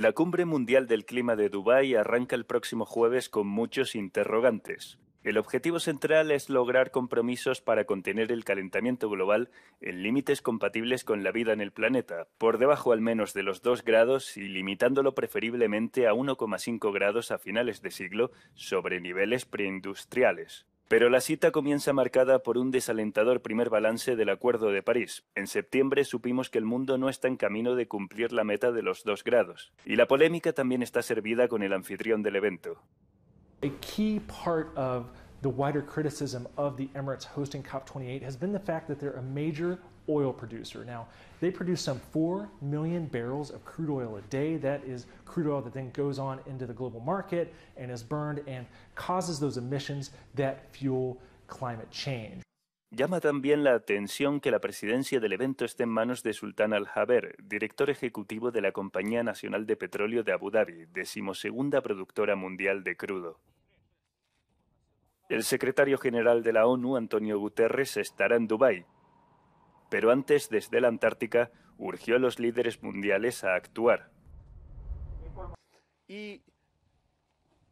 La Cumbre Mundial del Clima de Dubái arranca el próximo jueves con muchos interrogantes. El objetivo central es lograr compromisos para contener el calentamiento global en límites compatibles con la vida en el planeta, por debajo al menos de los 2 grados y limitándolo preferiblemente a 1,5 grados a finales de siglo sobre niveles preindustriales. Pero la cita comienza marcada por un desalentador primer balance del Acuerdo de París. En septiembre supimos que el mundo no está en camino de cumplir la meta de los dos grados. Y la polémica también está servida con el anfitrión del evento. the wider criticism of the Emirates hosting COP28 has been the fact that they're a major oil producer. Now, they produce some 4 million barrels of crude oil a day. That is crude oil that then goes on into the global market and is burned and causes those emissions that fuel climate change. Llama también la atención que la presidencia del evento esté en manos de Sultán Al-Haber, director ejecutivo de la Compañía Nacional de Petróleo de Abu Dhabi, decimosegunda productora mundial de crudo. El secretario general de la ONU, Antonio Guterres, estará en Dubái. Pero antes, desde la Antártica, urgió a los líderes mundiales a actuar. Y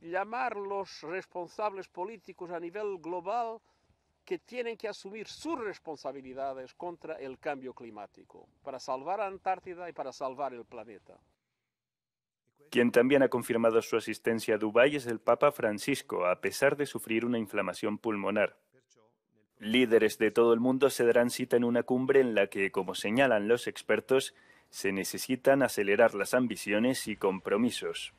llamar a los responsables políticos a nivel global que tienen que asumir sus responsabilidades contra el cambio climático, para salvar a Antártida y para salvar el planeta. Quien también ha confirmado su asistencia a Dubái es el Papa Francisco, a pesar de sufrir una inflamación pulmonar. Líderes de todo el mundo se darán cita en una cumbre en la que, como señalan los expertos, se necesitan acelerar las ambiciones y compromisos.